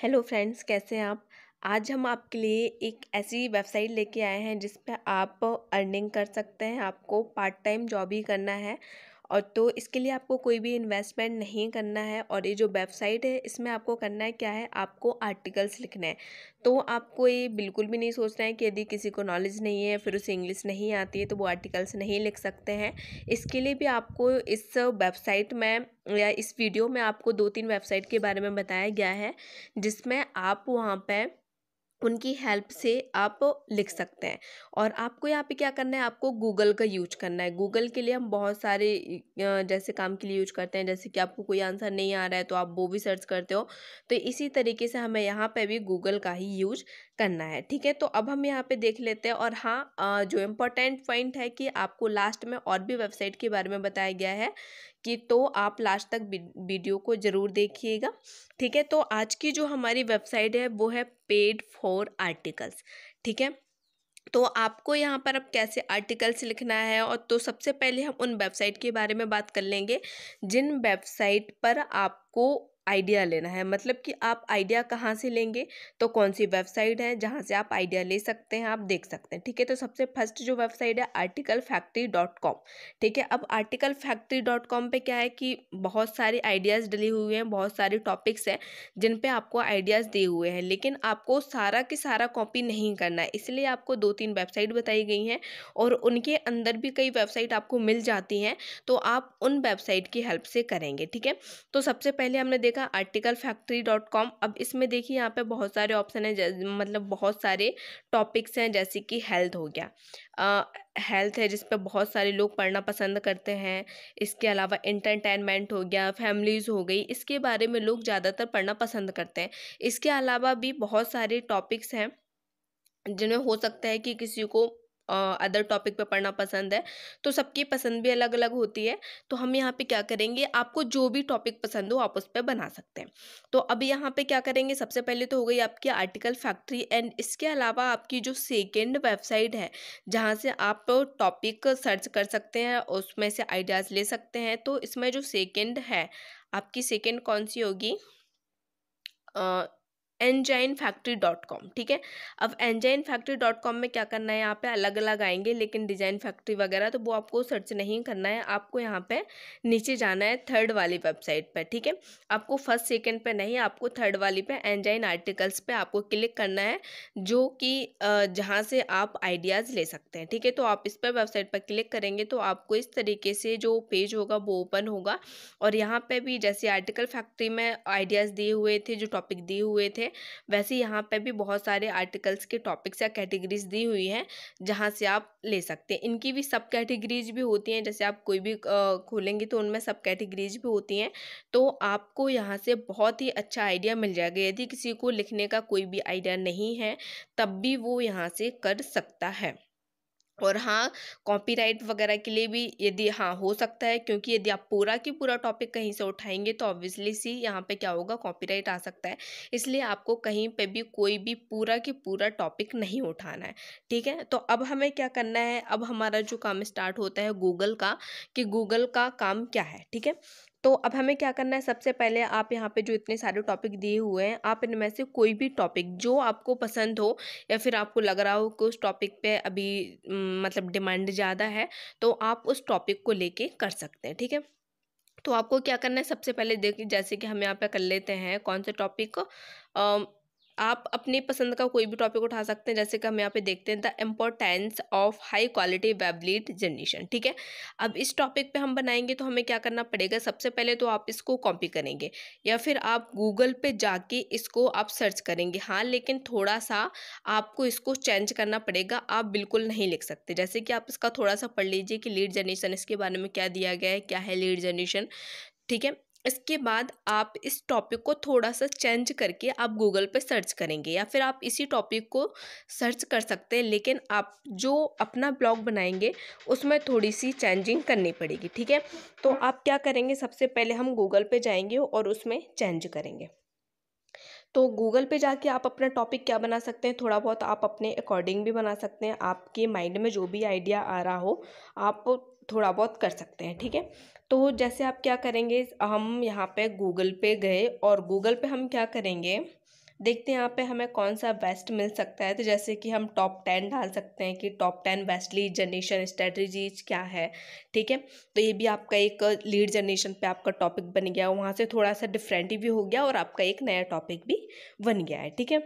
hello friends कैसे हैं आप आज हम आपके लिए एक ऐसी वेबसाइट लेके आए हैं जिस पर आप अर्निंग कर सकते हैं आपको पार्ट टाइम जॉब ही करना है और तो इसके लिए आपको कोई भी इन्वेस्टमेंट नहीं करना है और ये जो वेबसाइट है इसमें आपको करना है क्या है आपको आर्टिकल्स लिखना है तो आपको ये बिल्कुल भी नहीं सोचना है कि यदि किसी को नॉलेज नहीं है फिर उसे इंग्लिश नहीं आती है तो वो आर्टिकल्स नहीं लिख सकते हैं इसके लिए भी आपको इस वेबसाइट में या इस वीडियो में आपको दो तीन वेबसाइट के बारे में बताया गया है जिसमें आप वहाँ पर उनकी हेल्प से आप लिख सकते हैं और आपको यहाँ पे क्या करना है आपको गूगल का यूज करना है गूगल के लिए हम बहुत सारे जैसे काम के लिए यूज करते हैं जैसे कि आपको कोई आंसर नहीं आ रहा है तो आप वो भी सर्च करते हो तो इसी तरीके से हमें यहाँ पे भी गूगल का ही यूज करना है ठीक है तो अब हम यहाँ पे देख लेते हैं और हाँ जो इम्पोर्टेंट पॉइंट है कि आपको लास्ट में और भी वेबसाइट के बारे में बताया गया है कि तो आप लास्ट तक वीडियो को ज़रूर देखिएगा ठीक है तो आज की जो हमारी वेबसाइट है वो है पेड फॉर आर्टिकल्स ठीक है तो आपको यहाँ पर अब कैसे आर्टिकल्स लिखना है और तो सबसे पहले हम उन वेबसाइट के बारे में बात कर लेंगे जिन वेबसाइट पर आपको आइडिया लेना है मतलब कि आप आइडिया कहाँ से लेंगे तो कौन सी वेबसाइट है जहाँ से आप आइडिया ले सकते हैं आप देख सकते हैं ठीक है तो सबसे फर्स्ट जो वेबसाइट है आर्टिकल फैक्ट्री डॉट कॉम ठीक है अब आर्टिकल फैक्ट्री डॉट कॉम पर क्या है कि बहुत सारे आइडियाज़ डले हुए हैं बहुत सारे टॉपिक्स हैं जिन पर आपको आइडियाज़ दिए हुए हैं लेकिन आपको सारा के सारा कॉपी नहीं करना है इसलिए आपको दो तीन वेबसाइट बताई गई हैं और उनके अंदर भी कई वेबसाइट आपको मिल जाती हैं तो आप उन वेबसाइट की हेल्प से करेंगे ठीक है तो सबसे पहले हमने देखा देखिएगा आर्टिकल फैक्ट्री डॉट कॉम अब इसमें देखिए यहाँ पे बहुत सारे ऑप्शन हैं मतलब बहुत सारे टॉपिक्स हैं जैसे कि हेल्थ हो गया हेल्थ है जिसपे बहुत सारे लोग पढ़ना पसंद करते हैं इसके अलावा इंटरटेनमेंट हो गया फैमिलीज़ हो गई इसके बारे में लोग ज़्यादातर पढ़ना पसंद करते हैं इसके अलावा भी बहुत सारे टॉपिक्स हैं जिन्हें हो सकता है कि किसी को अदर टॉपिक पे पढ़ना पसंद है तो सबकी पसंद भी अलग अलग होती है तो हम यहाँ पे क्या करेंगे आपको जो भी टॉपिक पसंद हो आप उस पर बना सकते हैं तो अब यहाँ पे क्या करेंगे सबसे पहले तो हो गई आपकी आर्टिकल फैक्ट्री एंड इसके अलावा आपकी जो सेकेंड वेबसाइट है जहाँ से आप टॉपिक सर्च कर सकते हैं उसमें से आइडियाज़ ले सकते हैं तो इसमें जो सेकेंड है आपकी सेकेंड कौन सी होगी एनजाइन फैक्ट्री डॉट कॉम ठीक है अब एनजाइन फैक्ट्री डॉट कॉम में क्या करना है यहाँ पे अलग अलग आएंगे लेकिन डिज़ाइन फैक्ट्री वगैरह तो वो आपको सर्च नहीं करना है आपको यहाँ पे नीचे जाना है थर्ड वाली वेबसाइट पर ठीक है आपको फर्स्ट सेकेंड पर नहीं आपको थर्ड वाली पे एनजाइन आर्टिकल्स पर आपको क्लिक करना है जो कि जहाँ से आप आइडियाज़ ले सकते हैं ठीक है तो आप इस पर वेबसाइट पर क्लिक करेंगे तो आपको इस तरीके से जो पेज होगा वो ओपन होगा और यहाँ पर भी जैसे आर्टिकल फैक्ट्री में आइडियाज़ दिए हुए थे जो टॉपिक दिए हुए थे है वैसे यहाँ पर भी बहुत सारे आर्टिकल्स के टॉपिक्स या कैटेगरीज दी हुई हैं जहाँ से आप ले सकते हैं इनकी भी सब कैटेगरीज भी होती हैं जैसे आप कोई भी खोलेंगे तो उनमें सब कैटेगरीज भी होती हैं तो आपको यहाँ से बहुत ही अच्छा आइडिया मिल जाएगा यदि किसी को लिखने का कोई भी आइडिया नहीं है तब भी वो यहाँ से कर सकता है और हाँ कॉपीराइट वगैरह के लिए भी यदि हाँ हो सकता है क्योंकि यदि आप पूरा की पूरा टॉपिक कहीं से उठाएंगे तो ऑब्वियसली सी यहाँ पे क्या होगा कॉपीराइट आ सकता है इसलिए आपको कहीं पे भी कोई भी पूरा की पूरा टॉपिक नहीं उठाना है ठीक है तो अब हमें क्या करना है अब हमारा जो काम स्टार्ट होता है गूगल का कि गूगल का काम क्या है ठीक है तो अब हमें क्या करना है सबसे पहले आप यहाँ पे जो इतने सारे टॉपिक दिए हुए हैं आप इनमें से कोई भी टॉपिक जो आपको पसंद हो या फिर आपको लग रहा हो कि उस टॉपिक पे अभी मतलब डिमांड ज़्यादा है तो आप उस टॉपिक को लेके कर सकते हैं ठीक है तो आपको क्या करना है सबसे पहले देखिए जैसे कि हम यहाँ पे कर लेते हैं कौन से टॉपिक आप अपने पसंद का कोई भी टॉपिक उठा सकते हैं जैसे कि हम यहाँ पे देखते हैं the importance of high quality web lead generation ठीक है अब इस टॉपिक पे हम बनाएंगे तो हमें क्या करना पड़ेगा सबसे पहले तो आप इसको कॉपी करेंगे या फिर आप गूगल पे जाके इसको आप सर्च करेंगे हाँ लेकिन थोड़ा सा आपको इसको चेंज करना पड़ेगा आप बिल्कुल नहीं लिख सकते जैसे कि आप इसका थोड़ा सा पढ़ लीजिए कि लीड जनरेशन इसके बारे में क्या दिया गया है क्या है लीड जनरेशन ठीक है इसके बाद आप इस टॉपिक को थोड़ा सा चेंज करके आप गूगल पे सर्च करेंगे या फिर आप इसी टॉपिक को सर्च कर सकते हैं लेकिन आप जो अपना ब्लॉग बनाएंगे उसमें थोड़ी सी चेंजिंग करनी पड़ेगी ठीक है तो आप क्या करेंगे सबसे पहले हम गूगल पे जाएंगे और उसमें चेंज करेंगे तो गूगल पे जाके आप अपना टॉपिक क्या बना सकते हैं थोड़ा बहुत आप अपने अकॉर्डिंग भी बना सकते हैं आपके माइंड में जो भी आइडिया आ रहा हो आप थोड़ा बहुत कर सकते हैं ठीक है तो जैसे आप क्या करेंगे हम यहाँ पे गूगल पे गए और गूगल पे हम क्या करेंगे देखते हैं यहाँ पे हमें कौन सा बेस्ट मिल सकता है तो जैसे कि हम टॉप टेन डाल सकते हैं कि top ten best lead generation strategies क्या है ठीक है तो ये भी आपका एक लीड जनरेशन पे आपका टॉपिक बन गया वहाँ से थोड़ा सा डिफरेंट भी हो गया और आपका एक नया टॉपिक भी बन गया है ठीक है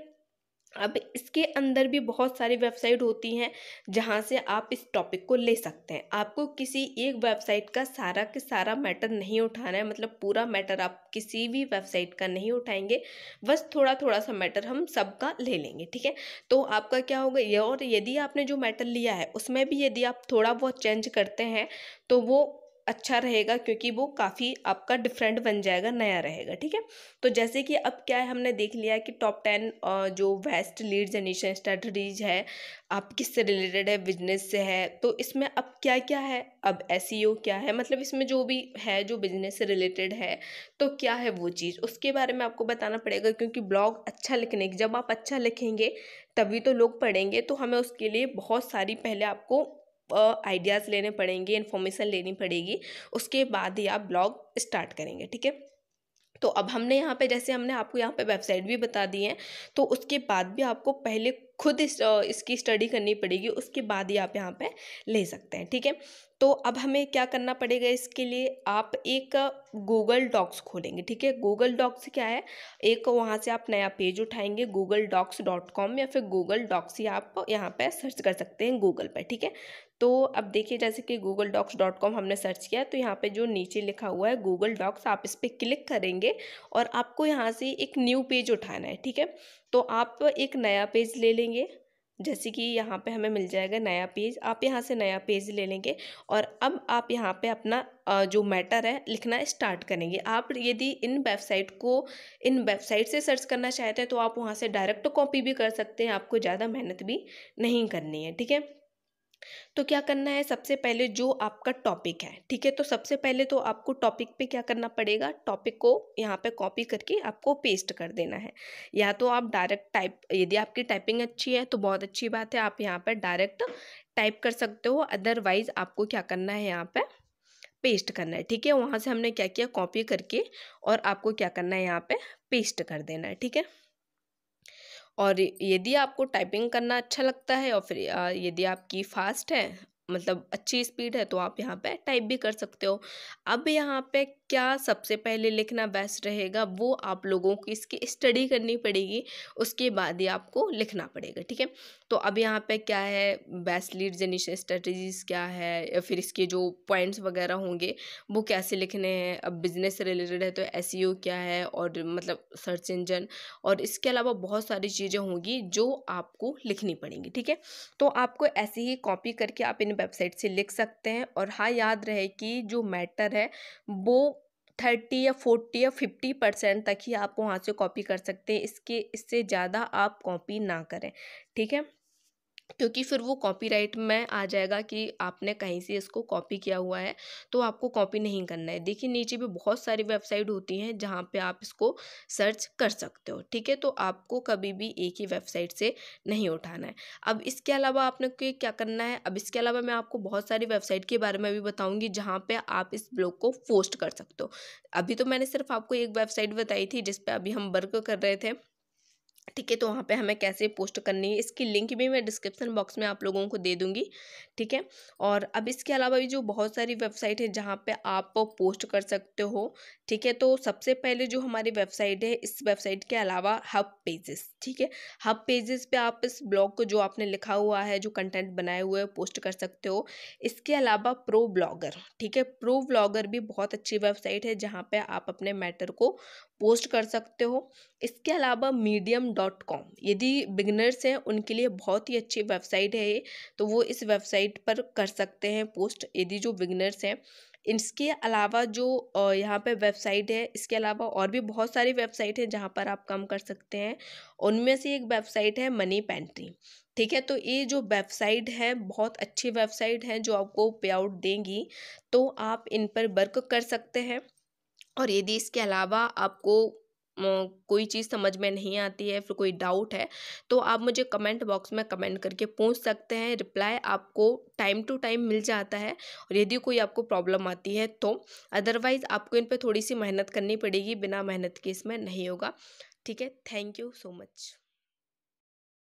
अब इसके अंदर भी बहुत सारी वेबसाइट होती हैं जहाँ से आप इस टॉपिक को ले सकते हैं आपको किसी एक वेबसाइट का सारा के सारा मैटर नहीं उठाना है मतलब पूरा मैटर आप किसी भी वेबसाइट का नहीं उठाएंगे बस थोड़ा थोड़ा सा मैटर हम सबका ले लेंगे ठीक है तो आपका क्या होगा ये और यदि आपने जो मैटर लिया है उसमें भी यदि आप थोड़ा बहुत चेंज करते हैं तो वो अच्छा रहेगा क्योंकि वो काफ़ी आपका डिफरेंट बन जाएगा नया रहेगा ठीक है तो जैसे कि अब क्या है हमने देख लिया है कि टॉप टेन जो वेस्ट लीड जनरेशन स्ट्रेटजीज है आप किससे रिलेटेड है बिजनेस से है तो इसमें अब क्या क्या है अब एस e क्या है मतलब इसमें जो भी है जो बिजनेस से रिलेटेड है तो क्या है वो चीज़ उसके बारे में आपको बताना पड़ेगा क्योंकि ब्लॉग अच्छा लिखने जब आप अच्छा लिखेंगे तभी तो लोग पढ़ेंगे तो हमें उसके लिए बहुत सारी पहले आपको आइडियाज़ लेने पड़ेंगे इन्फॉर्मेशन लेनी पड़ेगी उसके बाद ही आप ब्लॉग स्टार्ट करेंगे ठीक है तो अब हमने यहाँ पे जैसे हमने आपको यहाँ पे वेबसाइट भी बता दी है तो उसके बाद भी आपको पहले खुद इस इसकी स्टडी करनी पड़ेगी उसके बाद ही आप यहाँ पे ले सकते हैं ठीक है तो अब हमें क्या करना पड़ेगा इसके लिए आप एक गूगल डॉक्स खोलेंगे ठीक है गूगल डॉक्स क्या है एक वहाँ से आप नया पेज उठाएंगे गूगल डॉक्स डॉट कॉम या फिर गूगल डॉक्स ही आप यहाँ पे सर्च कर सकते हैं गूगल पर ठीक है तो अब देखिए जैसे कि गूगल डॉक्स डॉट कॉम हमने सर्च किया तो यहाँ पे जो नीचे लिखा हुआ है गूगल डॉक्स आप इस पर क्लिक करेंगे और आपको यहाँ से एक न्यू पेज उठाना है ठीक है तो आप एक नया पेज ले लेंगे जैसे कि यहाँ पे हमें मिल जाएगा नया पेज आप यहाँ से नया पेज ले लेंगे और अब आप यहाँ पे अपना जो मैटर है लिखना स्टार्ट करेंगे आप यदि इन वेबसाइट को इन वेबसाइट से सर्च करना चाहते हैं तो आप वहाँ से डायरेक्ट कॉपी भी कर सकते हैं आपको ज़्यादा मेहनत भी नहीं करनी है ठीक है तो क्या करना है सबसे पहले जो आपका टॉपिक है ठीक है तो सबसे पहले तो आपको टॉपिक पे क्या करना पड़ेगा टॉपिक को यहाँ पे कॉपी करके आपको पेस्ट कर देना है या तो आप डायरेक्ट टाइप यदि आपकी टाइपिंग अच्छी है तो बहुत अच्छी बात है आप यहाँ पर डायरेक्ट टाइप कर सकते हो अदरवाइज आपको क्या करना है यहाँ पर पेस्ट करना है ठीक है वहाँ से हमने क्या किया कॉपी करके और आपको क्या करना है यहाँ पे पेस्ट कर देना है ठीक है और यदि आपको टाइपिंग करना अच्छा लगता है और फिर यदि आपकी फास्ट है मतलब अच्छी स्पीड है तो आप यहाँ पे टाइप भी कर सकते हो अब यहाँ पे क्या सबसे पहले लिखना बेस्ट रहेगा वो आप लोगों को इसकी स्टडी करनी पड़ेगी उसके बाद ही आपको लिखना पड़ेगा ठीक है तो अब यहाँ पे क्या है बेस्ट लीड जनरेशन स्ट्रेटजीज क्या है या फिर इसके जो पॉइंट्स वगैरह होंगे वो कैसे लिखने हैं अब बिजनेस से रिलेटेड है तो एस e क्या है और मतलब सर्च इंजन और इसके अलावा बहुत सारी चीज़ें होंगी जो आपको लिखनी पड़ेंगी ठीक है तो आपको ऐसे ही कॉपी करके आप इन वेबसाइट से लिख सकते हैं और हाँ याद रहे कि जो मैटर है वो थर्टी या फोर्टी या फिफ्टी परसेंट तक ही आप वहाँ से कॉपी कर सकते हैं इसके इससे ज़्यादा आप कॉपी ना करें ठीक है क्योंकि फिर वो कॉपीराइट में आ जाएगा कि आपने कहीं से इसको कॉपी किया हुआ है तो आपको कॉपी नहीं करना है देखिए नीचे भी बहुत सारी वेबसाइट होती हैं जहाँ पे आप इसको सर्च कर सकते हो ठीक है तो आपको कभी भी एक ही वेबसाइट से नहीं उठाना है अब इसके अलावा आपने क्या करना है अब इसके अलावा मैं आपको बहुत सारी वेबसाइट के बारे में भी बताऊँगी जहाँ पर आप इस ब्लॉग को पोस्ट कर सकते हो अभी तो मैंने सिर्फ आपको एक वेबसाइट बताई थी जिस पर अभी हम वर्क कर रहे थे ठीक है तो वहाँ पे हमें कैसे पोस्ट करनी है इसकी लिंक भी मैं डिस्क्रिप्शन बॉक्स में आप लोगों को दे दूँगी ठीक है और अब इसके अलावा भी जो बहुत सारी वेबसाइट है जहाँ पे आप पोस्ट कर सकते हो ठीक है तो सबसे पहले जो हमारी वेबसाइट है इस वेबसाइट के अलावा हब पेजेस ठीक है हब पेजेस पे आप इस ब्लॉग को जो आपने लिखा हुआ है जो कंटेंट बनाए हुए पोस्ट कर सकते हो इसके अलावा प्रो ब्लॉगर ठीक है प्रो ब्लॉगर भी बहुत अच्छी वेबसाइट है जहाँ पे आप अपने मैटर को पोस्ट कर सकते हो इसके अलावा मीडियम डॉट कॉम यदि बिगनर्स हैं उनके लिए बहुत ही अच्छी वेबसाइट है ये तो वो इस वेबसाइट पर कर सकते हैं पोस्ट यदि जो बिगनर्स हैं इसके अलावा जो यहाँ पे वेबसाइट है इसके अलावा और भी बहुत सारी वेबसाइट है जहाँ पर आप काम कर सकते हैं उनमें से एक वेबसाइट है मनी पेंट्री ठीक है तो ये जो वेबसाइट है बहुत अच्छी वेबसाइट है जो आपको पे आउट देंगी तो आप इन पर वर्क कर सकते हैं और यदि इसके अलावा आपको कोई चीज़ समझ में नहीं आती है फिर कोई डाउट है तो आप मुझे कमेंट बॉक्स में कमेंट करके पूछ सकते हैं रिप्लाई आपको टाइम टू टाइम मिल जाता है और यदि कोई आपको प्रॉब्लम आती है तो अदरवाइज़ आपको इन पर थोड़ी सी मेहनत करनी पड़ेगी बिना मेहनत के इसमें नहीं होगा ठीक है थैंक यू सो मच